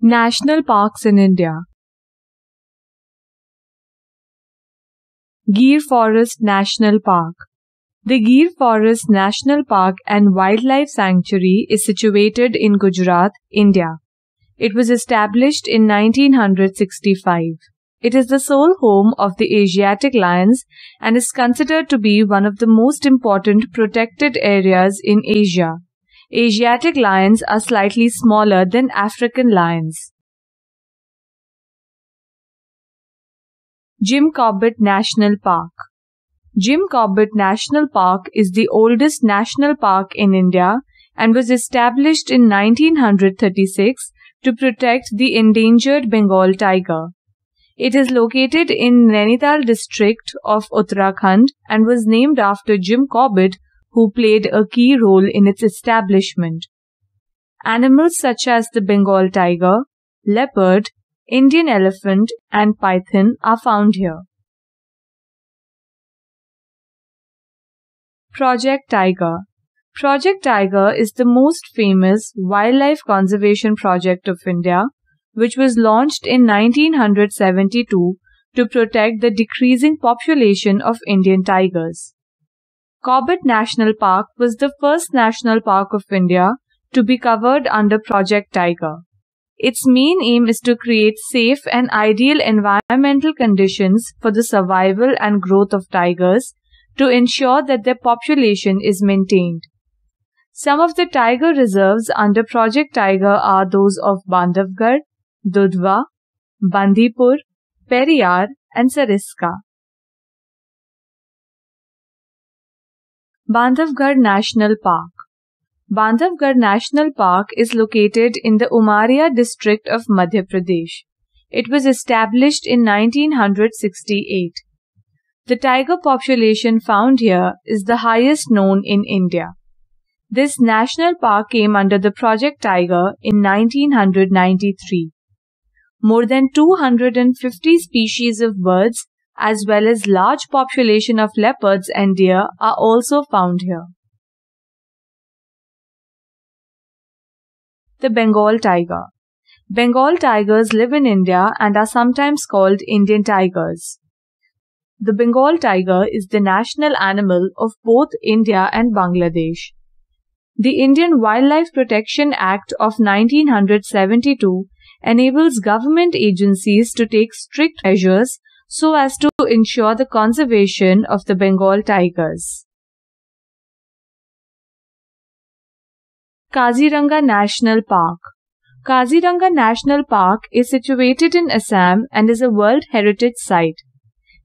National parks in India Gir Forest National Park The Gir Forest National Park and Wildlife Sanctuary is situated in Gujarat, India. It was established in 1965. It is the sole home of the Asiatic lions and is considered to be one of the most important protected areas in Asia. Asiatic lions are slightly smaller than African lions. Jim Corbett National Park Jim Corbett National Park is the oldest national park in India and was established in 1936 to protect the endangered Bengal tiger. It is located in Nainital district of Uttarakhand and was named after Jim Corbett, who played a key role in its establishment. Animals such as the Bengal tiger, leopard, Indian elephant, and python are found here. Project Tiger Project Tiger is the most famous wildlife conservation project of India, which was launched in 1972 to protect the decreasing population of Indian tigers. Corbett National Park was the first national park of India to be covered under Project Tiger. Its main aim is to create safe and ideal environmental conditions for the survival and growth of tigers to ensure that their population is maintained. Some of the tiger reserves under Project Tiger are those of Bandhavgarh, Dudhwa, Bandipur, Periyar, and Sariska. Bandhavgarh National Park Bandhavgarh National Park is located in the Umaria district of Madhya Pradesh. It was established in 1968. The tiger population found here is the highest known in India. This national park came under the Project Tiger in 1993. More than 250 species of birds as well as large population of leopards and deer are also found here. The Bengal tiger. Bengal tigers live in India and are sometimes called Indian tigers. The Bengal tiger is the national animal of both India and Bangladesh. The Indian Wildlife Protection Act of 1972 enables government agencies to take strict measures so as to ensure the conservation of the Bengal tigers. Kaziranga National Park Kaziranga National Park is situated in Assam and is a World Heritage Site.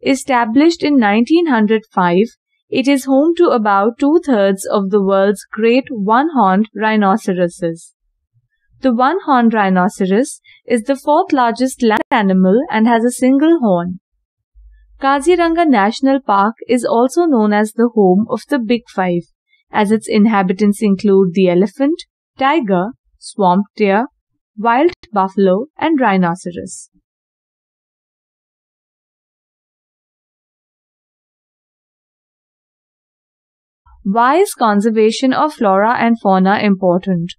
Established in 1905, it is home to about two-thirds of the world's great one-horned rhinoceroses. The one-horned rhinoceros is the fourth largest land animal and has a single horn. Kaziranga National Park is also known as the home of the Big Five, as its inhabitants include the elephant, tiger, swamp deer, wild buffalo, and rhinoceros. Why is conservation of flora and fauna important?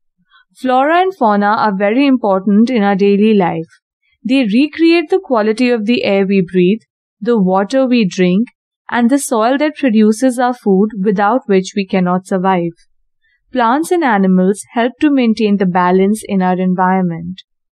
Flora and fauna are very important in our daily life. They recreate the quality of the air we breathe, the water we drink, and the soil that produces our food without which we cannot survive. Plants and animals help to maintain the balance in our environment.